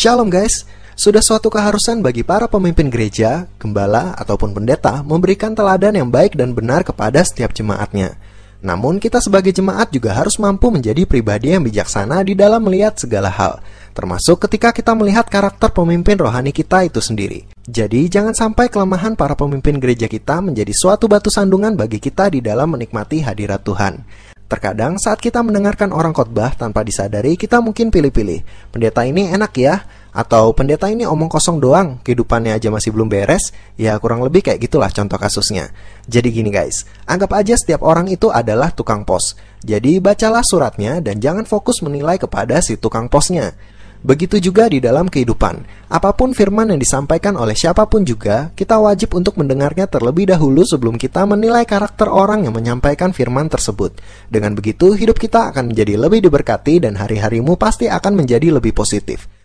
Shalom guys, sudah suatu keharusan bagi para pemimpin gereja, gembala, ataupun pendeta memberikan teladan yang baik dan benar kepada setiap jemaatnya. Namun kita sebagai jemaat juga harus mampu menjadi pribadi yang bijaksana di dalam melihat segala hal, termasuk ketika kita melihat karakter pemimpin rohani kita itu sendiri. Jadi jangan sampai kelemahan para pemimpin gereja kita menjadi suatu batu sandungan bagi kita di dalam menikmati hadirat Tuhan. Terkadang saat kita mendengarkan orang khotbah tanpa disadari kita mungkin pilih-pilih, pendeta ini enak ya, atau pendeta ini omong kosong doang, kehidupannya aja masih belum beres, ya kurang lebih kayak gitulah contoh kasusnya. Jadi gini guys, anggap aja setiap orang itu adalah tukang pos. Jadi bacalah suratnya dan jangan fokus menilai kepada si tukang posnya. Begitu juga di dalam kehidupan. Apapun firman yang disampaikan oleh siapapun juga, kita wajib untuk mendengarnya terlebih dahulu sebelum kita menilai karakter orang yang menyampaikan firman tersebut. Dengan begitu, hidup kita akan menjadi lebih diberkati dan hari-harimu pasti akan menjadi lebih positif.